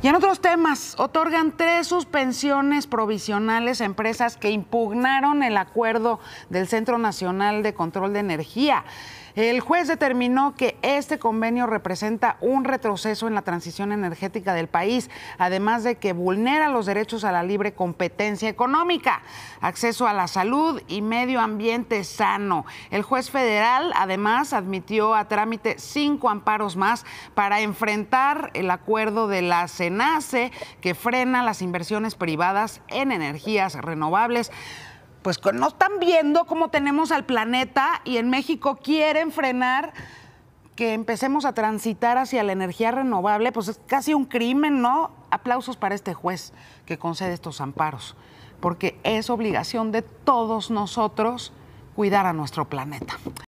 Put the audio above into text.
Y en otros temas, otorgan tres suspensiones provisionales a empresas que impugnaron el acuerdo del Centro Nacional de Control de Energía. El juez determinó que este convenio representa un retroceso en la transición energética del país, además de que vulnera los derechos a la libre competencia económica, acceso a la salud y medio ambiente sano. El juez federal además admitió a trámite cinco amparos más para enfrentar el acuerdo de la SENACE que frena las inversiones privadas en energías renovables pues no están viendo cómo tenemos al planeta y en México quieren frenar que empecemos a transitar hacia la energía renovable, pues es casi un crimen, ¿no? Aplausos para este juez que concede estos amparos, porque es obligación de todos nosotros cuidar a nuestro planeta.